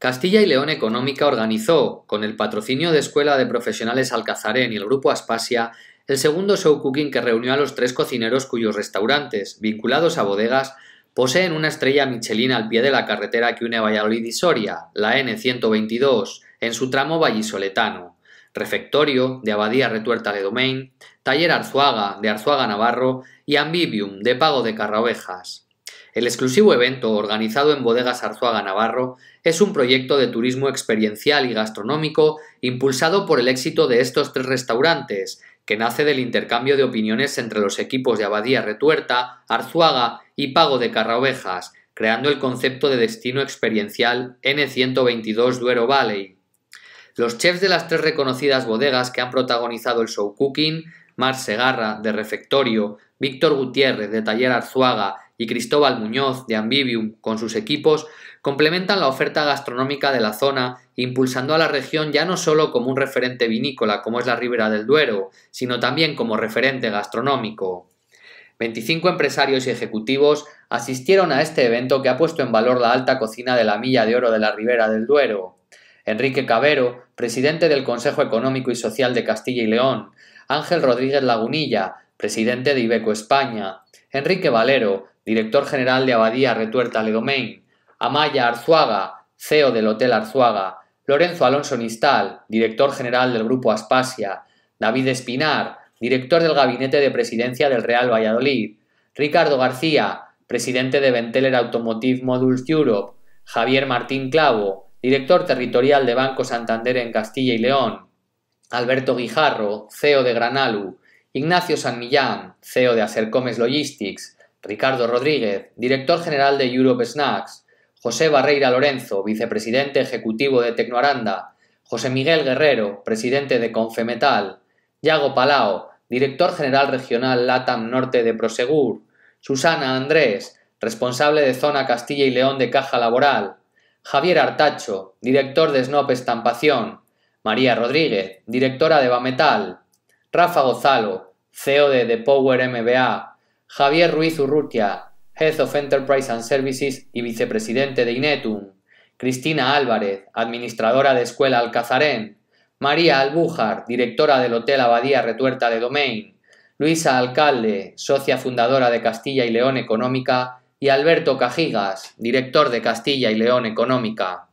Castilla y León Económica organizó, con el patrocinio de Escuela de Profesionales Alcazarén y el Grupo Aspasia, el segundo show cooking que reunió a los tres cocineros cuyos restaurantes, vinculados a bodegas, poseen una estrella Michelin al pie de la carretera que une Valladolid y Soria, la N122, en su tramo vallisoletano. Refectorio, de Abadía Retuerta de Domain, Taller Arzuaga, de Arzuaga Navarro, y Ambivium, de Pago de Carraobejas. El exclusivo evento, organizado en Bodegas Arzuaga Navarro, es un proyecto de turismo experiencial y gastronómico impulsado por el éxito de estos tres restaurantes, que nace del intercambio de opiniones entre los equipos de Abadía Retuerta, Arzuaga y Pago de Carraovejas, creando el concepto de destino experiencial N122 Duero Valley. Los chefs de las tres reconocidas bodegas que han protagonizado el show cooking, Mar Segarra, de Refectorio, Víctor Gutiérrez, de Taller Arzuaga y Cristóbal Muñoz de Ambivium con sus equipos complementan la oferta gastronómica de la zona, impulsando a la región ya no solo como un referente vinícola como es la Ribera del Duero, sino también como referente gastronómico. 25 empresarios y ejecutivos asistieron a este evento que ha puesto en valor la alta cocina de la Milla de Oro de la Ribera del Duero. Enrique Cabero, presidente del Consejo Económico y Social de Castilla y León, Ángel Rodríguez Lagunilla, presidente de Ibeco España, Enrique Valero, director general de Abadía Retuerta Ledomain, Amaya Arzuaga, CEO del Hotel Arzuaga, Lorenzo Alonso Nistal, director general del Grupo Aspasia, David Espinar, director del Gabinete de Presidencia del Real Valladolid, Ricardo García, presidente de Venteler Automotive Modules Europe, Javier Martín Clavo, director territorial de Banco Santander en Castilla y León, Alberto Guijarro, CEO de Granalu, Ignacio San Millán, CEO de Acercomes Logistics, Ricardo Rodríguez, director general de Europe Snacks, José Barreira Lorenzo, vicepresidente ejecutivo de Tecnoaranda, José Miguel Guerrero, presidente de Confemetal, Yago Palao, director general regional LATAM Norte de Prosegur, Susana Andrés, responsable de zona Castilla y León de Caja Laboral, Javier Artacho, director de Snop Estampación, María Rodríguez, directora de Bametal, Rafa Gozalo, CEO de Power MBA, Javier Ruiz Urrutia, Head of Enterprise and Services y vicepresidente de Inetum, Cristina Álvarez, administradora de Escuela Alcazarén, María Albújar, directora del Hotel Abadía Retuerta de Domain, Luisa Alcalde, socia fundadora de Castilla y León Económica, y Alberto Cajigas, director de Castilla y León Económica.